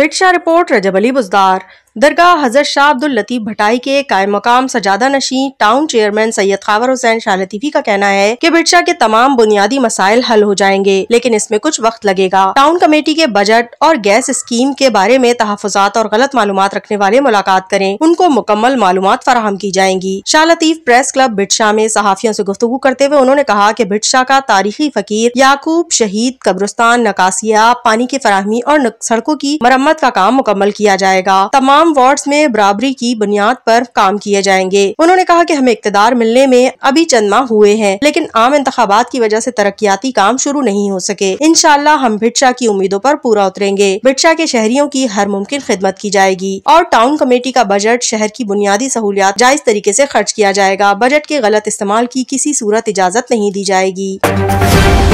बिटशा report Rajab Ali Buzdar दरगाह हजरत शाह अब्दुल लतीफ भटाई के कायम मकाम सजादा नशी टाउन चेयरमैन सैयद खावर हुसैन शाह लतीफ़ी का कहना है कि बिरसा के तमाम बुनियादी मसाइल हल हो जाएंगे लेकिन इसमें कुछ वक्त लगेगा टाउन कमेटी के बजट और गैस स्कीम के बारे में तहफात और गलत मालूम रखने वाले मुलाकात करें उनको मुकम्मल मालूम फराहम की जाएंगी शाह लतीफ प्रेस क्लब बिटशाह में सहाफियों ऐसी गुफ्तु करते हुए उन्होंने कहा की बिटशाह का तारीखी फकीर याकूब शहीद कब्रस्तान नकासिया पानी की फराहमी और सड़कों की मरम्मत का काम मुकम्मल किया जाएगा तमाम वार्ड में बराबरी की बुनियाद पर काम किए जाएंगे उन्होंने कहा की हमें इकतदार मिलने में अभी चंद माह हुए हैं लेकिन आम इंतबात की वजह ऐसी तरक्याती काम शुरू नहीं हो सके इन हम भिटशा की उम्मीदों आरोप पूरा उतरेंगे भिटशा के शहरियों की हर मुमकिन खिदमत की जाएगी और टाउन कमेटी का बजट शहर की बुनियादी सहूलियात जायज तरीके ऐसी खर्च किया जाएगा बजट के गलत इस्तेमाल की किसी सूरत इजाजत नहीं दी जाएगी